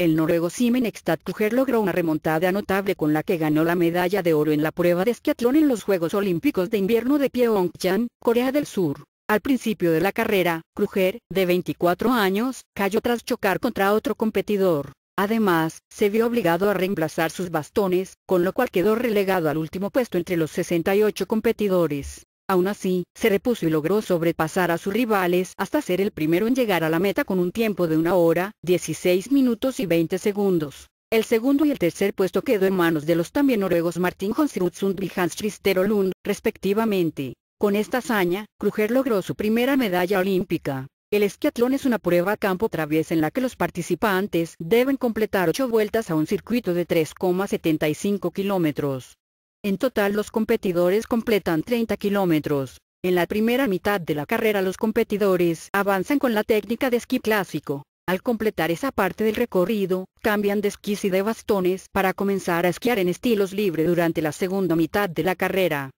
El noruego Simen Kruger logró una remontada notable con la que ganó la medalla de oro en la prueba de esquiatlón en los Juegos Olímpicos de Invierno de Pyeongchang, Corea del Sur. Al principio de la carrera, Kruger, de 24 años, cayó tras chocar contra otro competidor. Además, se vio obligado a reemplazar sus bastones, con lo cual quedó relegado al último puesto entre los 68 competidores. Aún así, se repuso y logró sobrepasar a sus rivales hasta ser el primero en llegar a la meta con un tiempo de 1 hora, 16 minutos y 20 segundos. El segundo y el tercer puesto quedó en manos de los también noruegos Martin Jonsrudssund y Hans Tristero Lund, respectivamente. Con esta hazaña, Kruger logró su primera medalla olímpica. El esquiatlón es una prueba a campo traviesa en la que los participantes deben completar 8 vueltas a un circuito de 3,75 kilómetros. En total los competidores completan 30 kilómetros. En la primera mitad de la carrera los competidores avanzan con la técnica de esquí clásico. Al completar esa parte del recorrido, cambian de esquís y de bastones para comenzar a esquiar en estilos libre durante la segunda mitad de la carrera.